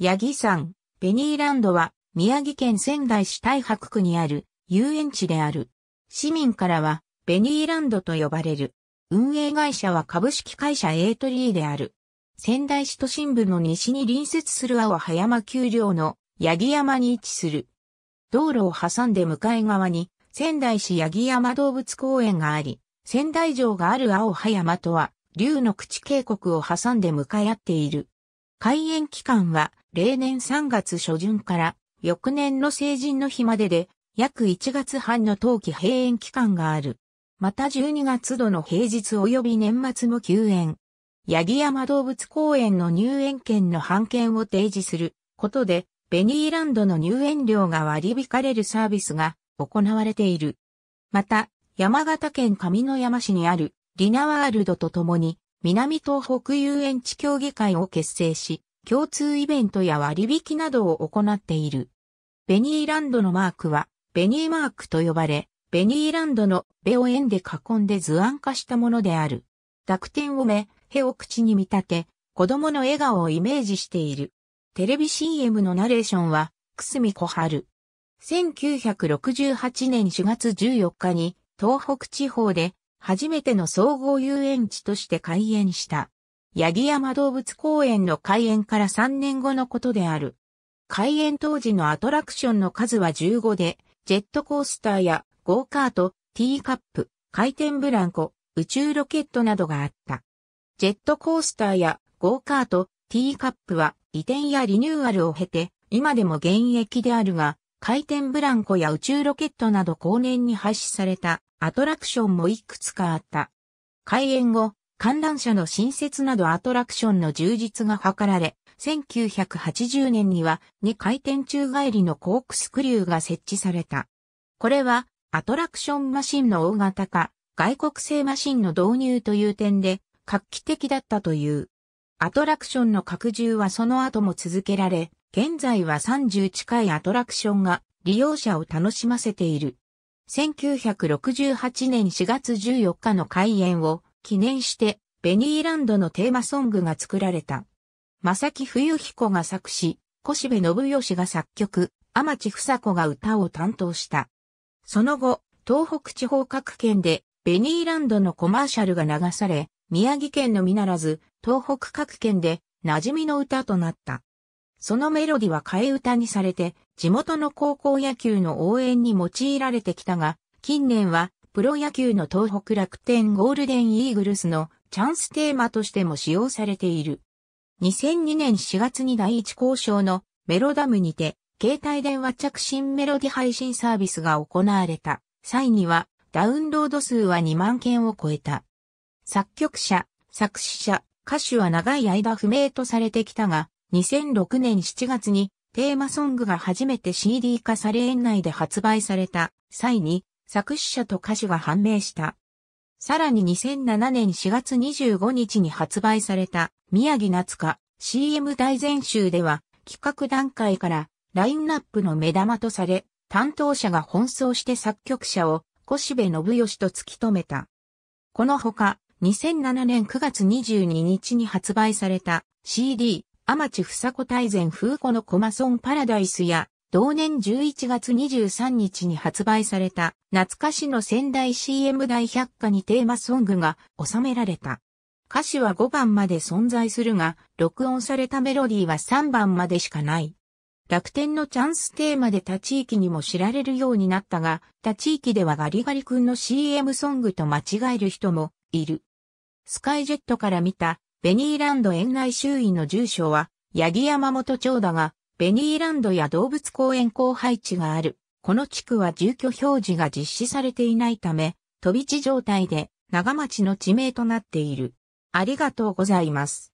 八木山、ベニーランドは、宮城県仙台市太白区にある遊園地である。市民からは、ベニーランドと呼ばれる。運営会社は株式会社エイトリーである。仙台市都心部の西に隣接する青葉山丘陵の八木山に位置する。道路を挟んで向かい側に仙台市八木山動物公園があり、仙台城がある青葉山とは、竜の口渓谷を挟んで向かい合っている。開園期間は例年3月初旬から翌年の成人の日までで、約1月半の冬季閉園期間がある。また12月度の平日及び年末も休園。八木山動物公園の入園券の半券を提示することで、ベニーランドの入園料が割り引かれるサービスが行われている。また、山形県上野山市にあるリナワールドとともに、南東北遊園地協議会を結成し、共通イベントや割引などを行っている。ベニーランドのマークは、ベニーマークと呼ばれ、ベニーランドのベを円で囲んで図案化したものである。濁点を目、へを口に見立て、子供の笑顔をイメージしている。テレビ CM のナレーションは、くすみこはる。1968年4月14日に、東北地方で、初めての総合遊園地として開園した。八木山動物公園の開園から3年後のことである。開園当時のアトラクションの数は15で、ジェットコースターやゴーカート、ティーカップ、回転ブランコ、宇宙ロケットなどがあった。ジェットコースターやゴーカート、ティーカップは移転やリニューアルを経て、今でも現役であるが、回転ブランコや宇宙ロケットなど後年に廃止されたアトラクションもいくつかあった。開園後、観覧車の新設などアトラクションの充実が図られ、1980年には2回転宙返りのコークスクリューが設置された。これはアトラクションマシンの大型化、外国製マシンの導入という点で画期的だったという。アトラクションの拡充はその後も続けられ、現在は30近いアトラクションが利用者を楽しませている。1968年4月14日の開園を記念して、ベニーランドのテーマソングが作られた。正木冬彦が作詞、しべ信義が作曲、天地房子が歌を担当した。その後、東北地方各県で、ベニーランドのコマーシャルが流され、宮城県のみならず、東北各県で、馴染みの歌となった。そのメロディは替え歌にされて、地元の高校野球の応援に用いられてきたが、近年はプロ野球の東北楽天ゴールデンイーグルスのチャンステーマとしても使用されている。2002年4月に第一交渉のメロダムにて、携帯電話着信メロディ配信サービスが行われた際には、ダウンロード数は2万件を超えた。作曲者、作詞者、歌手は長い間不明とされてきたが、2006年7月にテーマソングが初めて CD 化され園内で発売された際に作詞者と歌手が判明した。さらに2007年4月25日に発売された宮城夏香 CM 大全集では企画段階からラインナップの目玉とされ、担当者が奔走して作曲者をしべ信義と突き止めた。このほか、2007年9月22日に発売された CD、アマチフサコ大全風子のコマソンパラダイスや同年11月23日に発売された懐かしの仙台 CM 大百科にテーマソングが収められた。歌詞は5番まで存在するが、録音されたメロディーは3番までしかない。楽天のチャンステーマで他地域にも知られるようになったが、他地域ではガリガリ君の CM ソングと間違える人もいる。スカイジェットから見たベニーランド園内周囲の住所は八木山本町だが、ベニーランドや動物公園交配地がある。この地区は住居表示が実施されていないため、飛び地状態で長町の地名となっている。ありがとうございます。